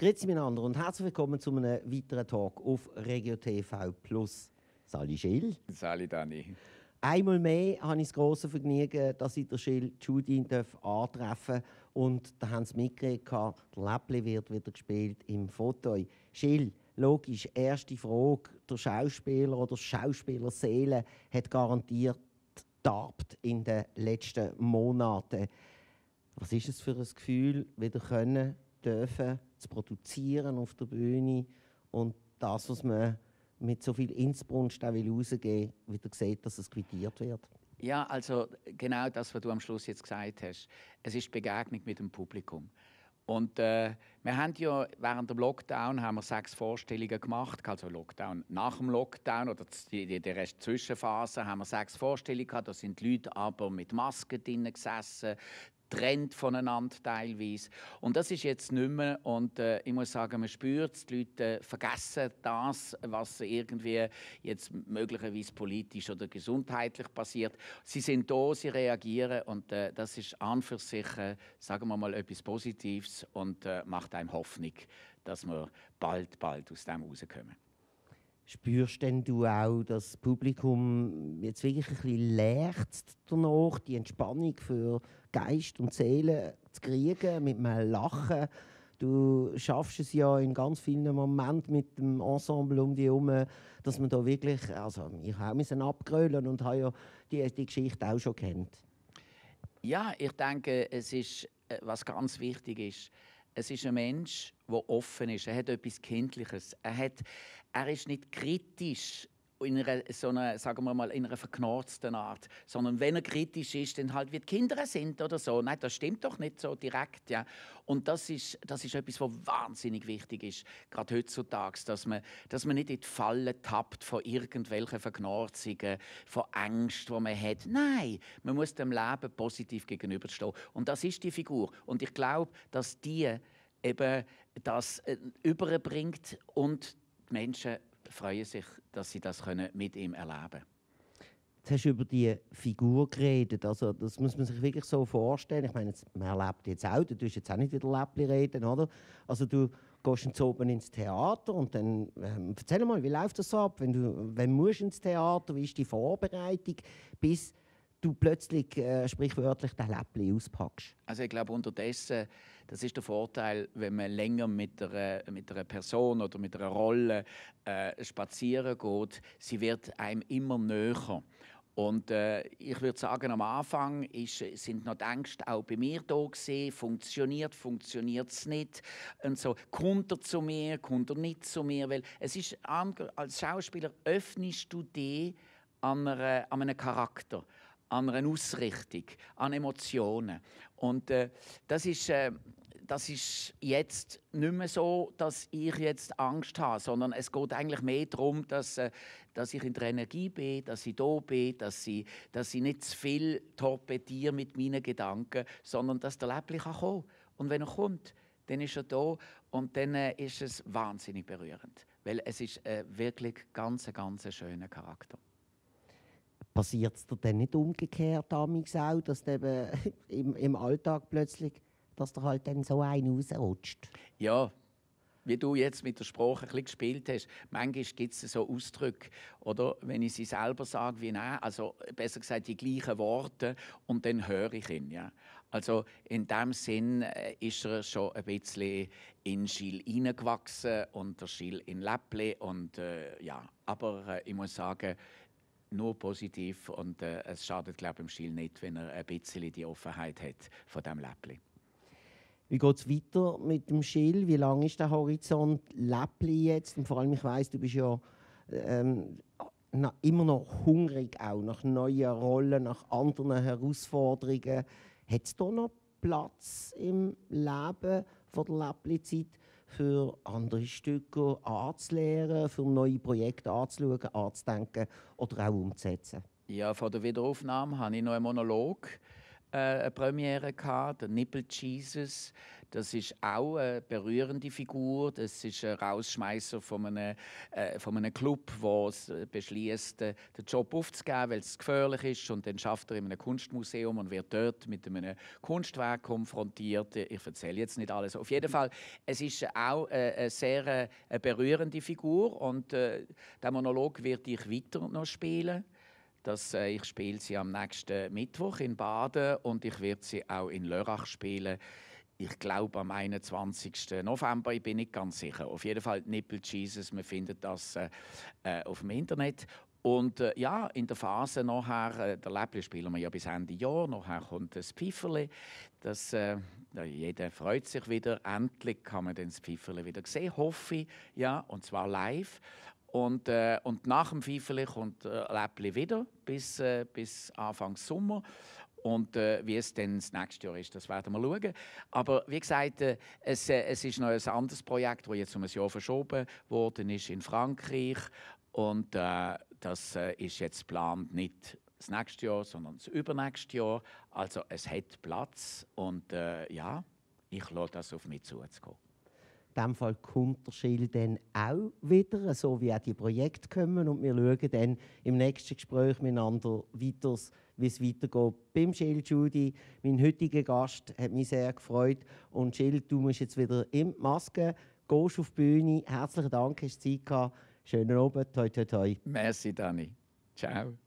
Grüezi miteinander und herzlich willkommen zu einem weiteren Talk auf Regio TV Plus. Sali Schill. Sali Dani. Einmal mehr habe ich das große Vergnügen, dass ich der Schill Judin antreffen darf. Und da haben sie mitgekriegt, der Läppli wird wieder gespielt im Foto. Schill, logisch, erste Frage. Der Schauspieler oder Schauspielerseele hat garantiert darbt in den letzten Monaten. Was ist es für ein Gefühl, wieder können dürfen zu produzieren auf der Bühne und das, was man mit so viel Inbrunst auch rausgeben will, wieder sieht, dass es quittiert wird. Ja, also genau das, was du am Schluss jetzt gesagt hast. Es ist Begegnung mit dem Publikum. Und äh, wir haben ja während dem Lockdown haben wir sechs Vorstellungen gemacht, also Lockdown nach dem Lockdown oder die, die, Rest Zwischenphase haben wir sechs Vorstellungen gehabt. Da sind die Leute aber mit Masken drinnen gesessen, trennt voneinander teilweise. Und das ist jetzt nicht mehr. Und äh, ich muss sagen, man spürt es, die Leute äh, vergessen das, was irgendwie jetzt möglicherweise politisch oder gesundheitlich passiert. Sie sind da, sie reagieren und äh, das ist an für sich, äh, sagen wir mal, etwas Positives und äh, macht einem Hoffnung, dass wir bald, bald aus dem rauskommen. Spürst denn du auch, dass das Publikum jetzt wirklich ein bisschen lächzt danach, die Entspannung für Geist und Seele zu kriegen, mit einem Lachen? Du schaffst es ja in ganz vielen Momenten mit dem Ensemble um dich herum, dass man da wirklich, also ich habe mich abgrölen und habe ja die, die Geschichte auch schon kennt. Ja, ich denke, es ist, äh, was ganz wichtig ist, es ist ein Mensch, der offen ist. Er hat etwas Kindliches. Er, hat, er ist nicht kritisch in einer, so einer, sagen wir mal, in einer verknorzten Art, sondern wenn er kritisch ist, dann halt wie die Kinder sind oder so. Nein, das stimmt doch nicht so direkt, ja. Und das ist, das ist etwas, was wahnsinnig wichtig ist, gerade heutzutage, dass man, dass man nicht in die Falle tappt von irgendwelchen Verknorzungen, von Angst, die man hat. Nein, man muss dem Leben positiv gegenüberstehen. Und das ist die Figur. Und ich glaube, dass die eben das äh, überbringt und die Menschen freuen sich, dass sie das können mit ihm erleben können. Jetzt hast du über die Figur geredet. Also, das muss man sich wirklich so vorstellen. Ich meine, man erlebt jetzt auch, du tust jetzt auch nicht wieder Läppli reden, oder? Also, du gehst jetzt oben ins Theater und dann, ähm, erzähl mal, wie läuft das ab? Wenn du wenn musst ins Theater, wie ist die Vorbereitung, bis du plötzlich äh, sprichwörtlich den Läppli auspackst? Also, ich glaube, unterdessen das ist der Vorteil, wenn man länger mit einer, äh, mit einer Person oder mit einer Rolle äh, spazieren geht. Sie wird einem immer näher. Und äh, ich würde sagen, am Anfang ist, sind noch die Ängste auch bei mir da gewesen. Funktioniert, funktioniert es nicht. Und so, kommt er zu mir, kommt er nicht zu mir. Weil es ist, als Schauspieler öffnest du dich an, einer, einem Charakter an einer Ausrichtung, an Emotionen. Und äh, das, ist, äh, das ist jetzt nicht mehr so, dass ich jetzt Angst habe, sondern es geht eigentlich mehr darum, dass, äh, dass ich in der Energie bin, dass ich da bin, dass ich, dass ich nicht zu viel torpediere mit meinen Gedanken, sondern dass der Läppli kann Und wenn er kommt, dann ist er da und dann äh, ist es wahnsinnig berührend, weil es ist äh, wirklich ganz, ganz schöner Charakter. Passiert es dir denn nicht umgekehrt damals auch, dass du eben im, im Alltag plötzlich, dass dir halt dann so einen rausrutscht? Ja, wie du jetzt mit der Sprache ein bisschen gespielt hast, manchmal gibt es so Ausdrücke, oder? Wenn ich sie selber sage, wie nein, also besser gesagt die gleichen Worte und dann höre ich ihn, ja. Also in dem Sinn äh, ist er schon ein bisschen in Schiel hineingewachsen und der Schiel in Läpple und äh, ja, aber äh, ich muss sagen, nur positiv und äh, es schadet, glaube ich, im Stil nicht, wenn er ein bisschen die Offenheit hat von diesem Läppli. Wie geht es weiter mit dem Schill? Wie lang ist der Horizont Läppli jetzt? Und vor allem, ich weiß, du bist ja ähm, na, immer noch hungrig auch nach neuen Rollen, nach anderen Herausforderungen. Hat es da noch Platz im Leben von der Läppli-Zeit? für andere Stücke anzulehren, für neue Projekte anzuschauen, anzudenken oder auch umzusetzen? Ja, vor der Wiederaufnahme habe ich noch einen Monolog äh, eine Premiere gehabt, der Nipple Jesus. Das ist auch eine berührende Figur. Das ist ein Rausschmeißer von einem, äh, von einem Club, der äh, beschließt, äh, den Job aufzugeben, weil es gefährlich ist. Und dann schafft er in einem Kunstmuseum und wird dort mit einem Kunstwerk konfrontiert. Ich erzähle jetzt nicht alles. Auf jeden Fall, es ist auch eine sehr eine berührende Figur. Und äh, der Monolog wird ich weiter noch spielen dass äh, ich spiele sie am nächsten Mittwoch in Baden und ich werde sie auch in Lörrach spielen. Ich glaube am 21. November, ich bin nicht ganz sicher. Auf jeden Fall Nipple Jesus, man findet das äh, äh, auf dem Internet. Und äh, ja, in der Phase nachher, äh, der Läppli spielen wir ja bis Ende Jahr, nachher kommt das Pfifferli. Das, äh, jeder freut sich wieder, endlich kann man das Pfifferli wieder sehen, hoffe ich. Ja, und zwar live. Und, äh, und nach dem Pfeifen kommt äh, Läppli wieder bis, äh, bis Anfang Sommer. Und äh, wie es dann das nächste Jahr ist, das werden wir schauen. Aber wie gesagt, äh, es, äh, es ist noch ein anderes Projekt, das jetzt um ein Jahr verschoben worden ist in Frankreich. Und äh, das äh, ist jetzt geplant nicht das nächste Jahr, sondern das übernächste Jahr. Also es hat Platz und äh, ja, ich lasse das auf mich zuzukommen. In diesem Fall kommt der Schill dann auch wieder, so wie auch die Projekte kommen. Und wir schauen dann im nächsten Gespräch miteinander weiter, wie es weitergeht beim Schild, Judy, mein heutiger Gast, hat mich sehr gefreut. Und Schild, du musst jetzt wieder in die Maske, gehst auf die Bühne. Herzlichen Dank, hast du Zeit gehabt. Schönen Abend, toi toi toi. Merci, Dani. Ciao.